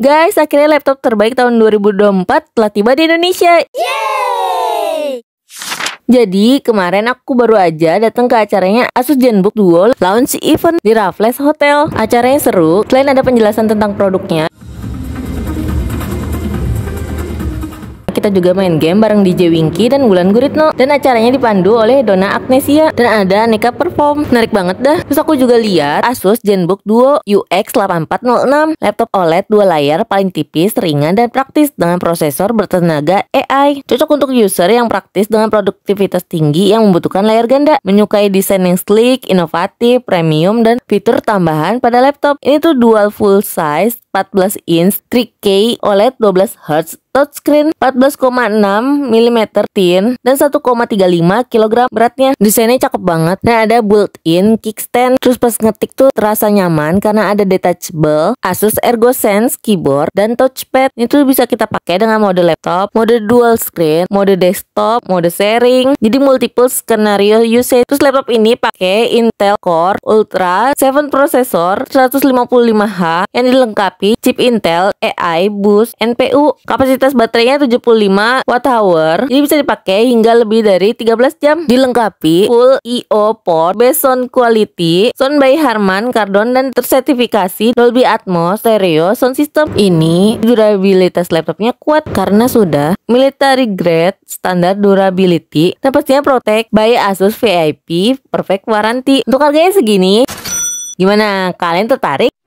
Guys, akhirnya laptop terbaik tahun 2024 telah tiba di Indonesia. Yeay! Jadi, kemarin aku baru aja datang ke acaranya Asus ZenBook Duo Launch Event di Raffles Hotel. Acaranya seru, selain ada penjelasan tentang produknya, Kita juga main game bareng DJ Winky dan Wulan Guritno dan acaranya dipandu oleh Dona Agnesia dan ada Neka perform. Menarik banget dah. Terus aku juga lihat Asus ZenBook Duo UX8406 laptop OLED dua layar paling tipis, ringan dan praktis dengan prosesor bertenaga AI. Cocok untuk user yang praktis dengan produktivitas tinggi yang membutuhkan layar ganda. Menyukai desain yang sleek, inovatif, premium dan fitur tambahan pada laptop. Ini tuh dual full size 14 inch 3K OLED 12 Hz touchscreen 14 14,6 mm tin dan 1,35 kg beratnya. Desainnya cakep banget. Nah, ada built-in kickstand. Terus pas ngetik tuh terasa nyaman karena ada detachable Asus ErgoSense keyboard dan touchpad. Itu bisa kita pakai dengan mode laptop, mode dual screen, mode desktop, mode sharing. Jadi multiple skenario usage. Terus laptop ini pakai Intel Core Ultra 7 prosesor 155H yang dilengkapi chip Intel AI Boost NPU. Kapasitas baterainya 70 25 watt hour jadi bisa dipakai hingga lebih dari 13 jam dilengkapi full EO port based sound quality sound by Harman Kardon dan tersertifikasi Dolby Atmos stereo sound system ini durabilitas laptopnya kuat karena sudah military grade standar durability dan pastinya protect by Asus VIP perfect warranty untuk harganya segini gimana kalian tertarik